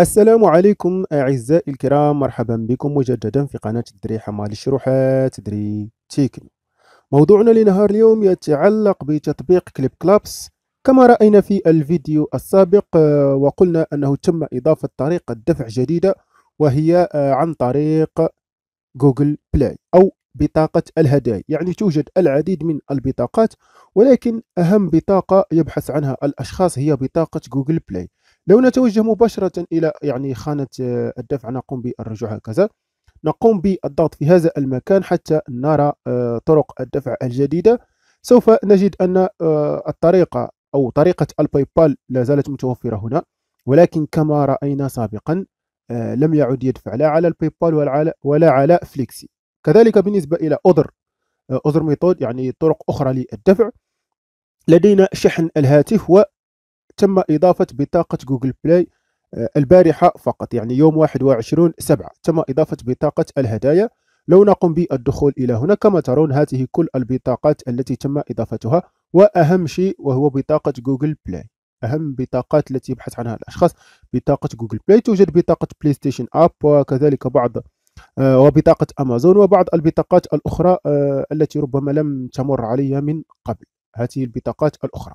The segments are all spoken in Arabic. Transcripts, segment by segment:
السلام عليكم أعزائي الكرام مرحبا بكم مجددا في قناة الدري حمال الشروحات دري تيكن موضوعنا لنهار اليوم يتعلق بتطبيق كليب كلابس كما رأينا في الفيديو السابق آه، وقلنا أنه تم إضافة طريقة دفع جديدة وهي آه، عن طريق جوجل بلاي أو بطاقة الهدايا يعني توجد العديد من البطاقات ولكن أهم بطاقة يبحث عنها الأشخاص هي بطاقة جوجل بلاي لو نتوجه مباشرة إلى يعني خانة آه، الدفع نقوم بالرجوع هكذا نقوم بالضغط في هذا المكان حتى نرى آه، طرق الدفع الجديدة سوف نجد أن آه، الطريقة أو طريقة البايبال لا زالت متوفرة هنا ولكن كما رأينا سابقا لم يعد يدفع لا على البايبال ولا على فليكسي كذلك بالنسبة إلى أذر أذر ميثود يعني طرق أخرى للدفع لدينا شحن الهاتف تم إضافة بطاقة جوجل بلاي آه، البارحة فقط يعني يوم 21 سبعة تم إضافة بطاقة الهدايا لو نقوم بالدخول إلى هنا كما ترون هذه كل البطاقات التي تم إضافتها وأهم شيء وهو بطاقة جوجل بلاي أهم بطاقات التي يبحث عنها الأشخاص بطاقة جوجل بلاي توجد بطاقة بلاي ستيشن أب وكذلك بعض آه، وبطاقة أمازون وبعض البطاقات الأخرى آه، التي ربما لم تمر علي من قبل هذه البطاقات الأخرى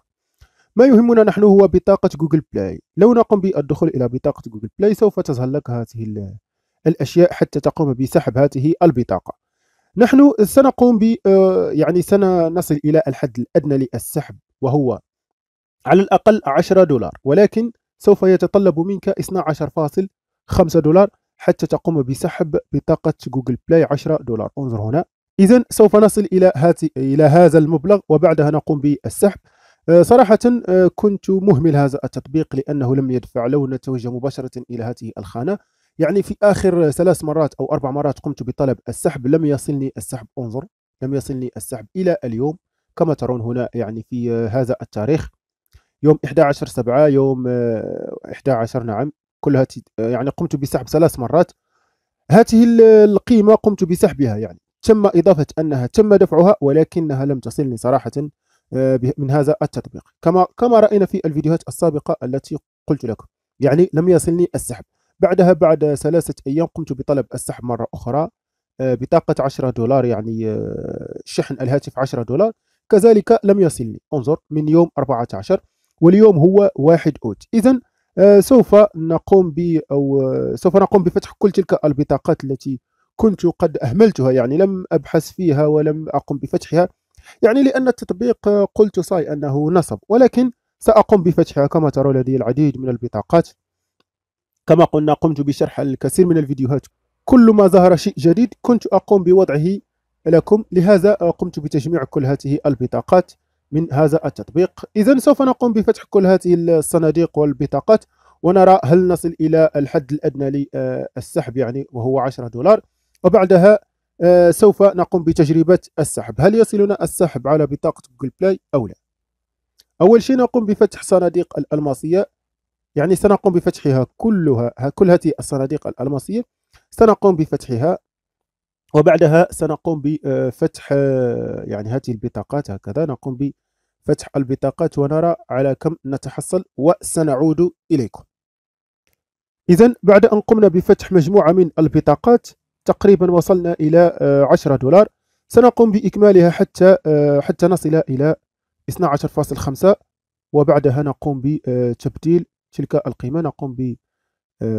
ما يهمنا نحن هو بطاقة جوجل بلاي لو نقوم بالدخول إلى بطاقة جوجل بلاي سوف تظهر لك هذه الأشياء حتى تقوم بسحب هذه البطاقة نحن سنقوم ب آه، يعني سنصل إلى الحد الأدنى للسحب وهو على الأقل 10 دولار ولكن سوف يتطلب منك 12.5 دولار حتى تقوم بسحب بطاقة جوجل بلاي 10 دولار انظر هنا إذا سوف نصل إلى, إلى هذا المبلغ وبعدها نقوم بالسحب آه، صراحة آه، كنت مهمل هذا التطبيق لأنه لم يدفع لو نتوجه مباشرة إلى هذه الخانة يعني في آخر ثلاث مرات أو أربع مرات قمت بطلب السحب لم يصلني السحب انظر لم يصلني السحب إلى اليوم كما ترون هنا يعني في آه، هذا التاريخ يوم 11 سبعة يوم 11 نعم كلها يعني قمت بسحب ثلاث مرات هذه القيمة قمت بسحبها يعني تم إضافة أنها تم دفعها ولكنها لم تصلني صراحة آه، من هذا التطبيق كما كما راينا في الفيديوهات السابقه التي قلت لكم يعني لم يصلني السحب بعدها بعد ثلاثه ايام قمت بطلب السحب مره اخرى آه، بطاقه 10 دولار يعني آه، شحن الهاتف 10 دولار كذلك لم يصلني انظر من يوم 14 واليوم هو 1 اوت اذا سوف نقوم ب او سوف نقوم بفتح كل تلك البطاقات التي كنت قد اهملتها يعني لم ابحث فيها ولم اقم بفتحها يعني لأن التطبيق آه، قلت صاي أنه نصب ولكن سأقوم بفتحها كما ترى لدي العديد من البطاقات كما قلنا قمت بشرح الكثير من الفيديوهات كل ما ظهر شيء جديد كنت أقوم بوضعه لكم لهذا آه، قمت بتجميع كل هذه البطاقات من هذا التطبيق إذا سوف نقوم بفتح كل هذه الصناديق والبطاقات ونرى هل نصل إلى الحد الأدنى للسحب آه، يعني وهو 10 دولار وبعدها آه، سوف نقوم بتجربة السحب هل يصلنا السحب على بطاقة جوجل بلاي أو لا أول شيء نقوم بفتح صناديق الألماسية يعني سنقوم بفتحها كلها كل هذه الصناديق الألماسية سنقوم بفتحها وبعدها سنقوم بفتح آه، يعني هذه البطاقات هكذا نقوم بفتح البطاقات ونرى على كم نتحصل وسنعود إليكم إذا بعد أن قمنا بفتح مجموعة من البطاقات تقريبا وصلنا إلى 10 آه، دولار سنقوم بإكمالها حتى آه، حتى نصل إلى 12.5 وبعدها نقوم بتبديل تلك القيمة نقوم ب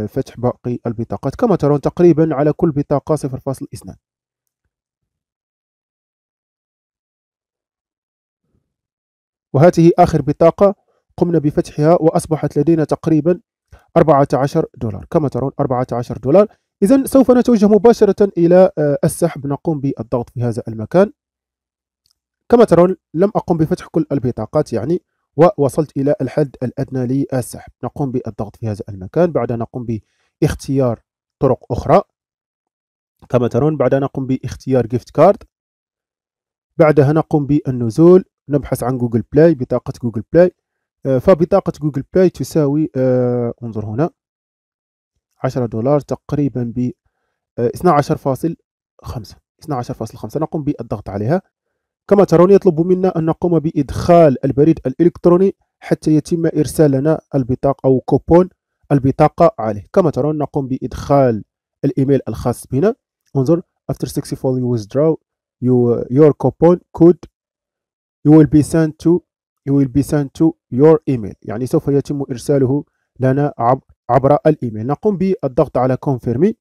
فتح باقي البطاقات كما ترون تقريبا على كل بطاقة 0.2 وهذه آخر بطاقة قمنا بفتحها وأصبحت لدينا تقريبا 14 دولار كما ترون 14 دولار إذا سوف نتوجه مباشرة إلى آه، السحب نقوم بالضغط في هذا المكان كما ترون لم أقم بفتح كل البطاقات يعني ووصلت إلى الحد الأدنى للسحب نقوم بالضغط في هذا المكان بعدها نقوم باختيار طرق أخرى كما ترون بعدها نقوم باختيار جيفت كارد بعدها نقوم بالنزول نبحث عن جوجل بلاي بطاقة جوجل بلاي آه، فبطاقة جوجل بلاي تساوي آه، انظر هنا 10 دولار تقريبا ب 12.5 آه، 12.5 نقوم بالضغط عليها كما ترون يطلب منا أن نقوم بإدخال البريد الإلكتروني حتى يتم إرسال لنا البطاقة أو كوبون البطاقة عليه كما ترون نقوم بإدخال الإيميل الخاص بنا انظر after successful you withdraw you, your coupon code you will be sent to you will be sent to your email يعني سوف يتم إرساله لنا عبر عبر الايميل نقوم بالضغط على كونفيرمي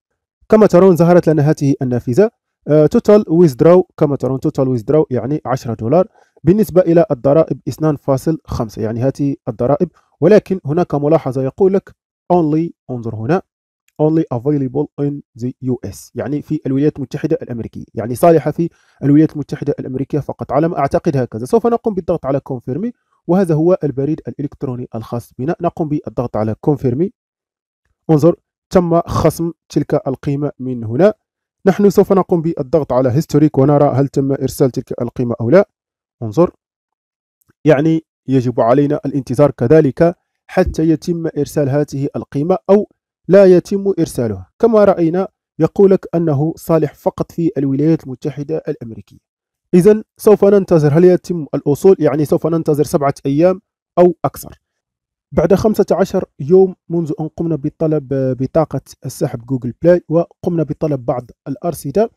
كما ترون ظهرت لنا هذه النافذه توتال آه، ويزدراو كما ترون توتال ويزدراو يعني 10 دولار بالنسبه الى الضرائب 2.5 يعني هذه الضرائب ولكن هناك ملاحظه يقول لك اونلي انظر هنا only available in the US يعني في الولايات المتحدة الأمريكية يعني صالحة في الولايات المتحدة الأمريكية فقط على ما أعتقد هكذا سوف نقوم بالضغط على كونفيرمي وهذا هو البريد الإلكتروني الخاص بنا نقوم بالضغط على كونفيرمي انظر تم خصم تلك القيمة من هنا نحن سوف نقوم بالضغط على هيستوريك ونرى هل تم إرسال تلك القيمة أو لا انظر يعني يجب علينا الانتظار كذلك حتى يتم إرسال هذه القيمة أو لا يتم إرسالها كما رأينا يقولك أنه صالح فقط في الولايات المتحدة الأمريكية إذا سوف ننتظر هل يتم الأصول يعني سوف ننتظر سبعة أيام أو أكثر بعد 15 يوم منذ أن قمنا بطلب بطاقة السحب جوجل بلاي وقمنا بطلب بعض الأرصدة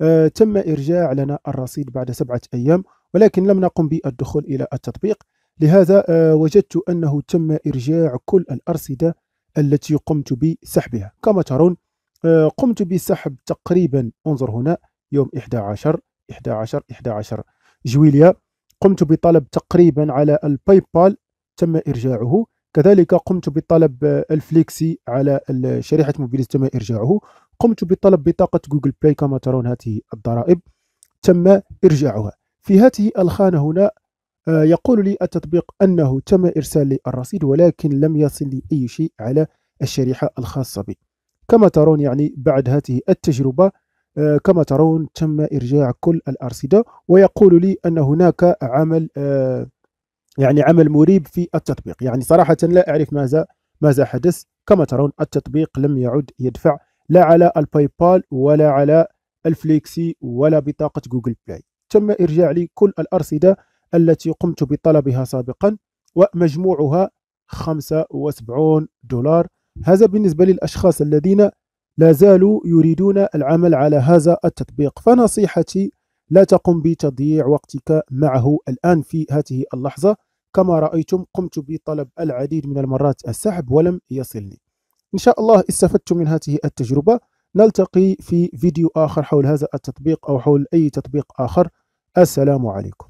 آه، تم إرجاع لنا الرصيد بعد سبعة أيام ولكن لم نقم بالدخول إلى التطبيق لهذا آه، وجدت أنه تم إرجاع كل الأرصدة التي قمت بسحبها كما ترون آه، قمت بسحب تقريبا انظر هنا يوم 11 11 11 جويليا قمت بطلب تقريبا على الباي بال تم إرجاعه كذلك قمت بطلب آه، الفليكسي على شريحة موبيليز تم إرجاعه قمت بطلب بطاقة جوجل بلاي كما ترون هذه الضرائب تم إرجاعها في هذه الخانة هنا آه، يقول لي التطبيق أنه تم إرسال لي الرصيد ولكن لم يصل لي أي شيء على الشريحة الخاصة بي كما ترون يعني بعد هذه التجربة آه، كما ترون تم إرجاع كل الأرصدة ويقول لي أن هناك عمل يعني عمل مريب في التطبيق يعني صراحة لا أعرف ماذا ماذا حدث كما ترون التطبيق لم يعد يدفع لا على الباي بال ولا على الفليكسي ولا بطاقة جوجل بلاي تم إرجاع لي كل الأرصدة التي قمت بطلبها سابقا ومجموعها 75 دولار هذا بالنسبة للأشخاص الذين لا زالوا يريدون العمل على هذا التطبيق فنصيحتي لا تقم بتضييع وقتك معه الآن في هذه اللحظة كما رأيتم قمت بطلب العديد من المرات السحب ولم يصلني إن شاء الله استفدت من هذه التجربة نلتقي في فيديو آخر حول هذا التطبيق أو حول أي تطبيق آخر السلام عليكم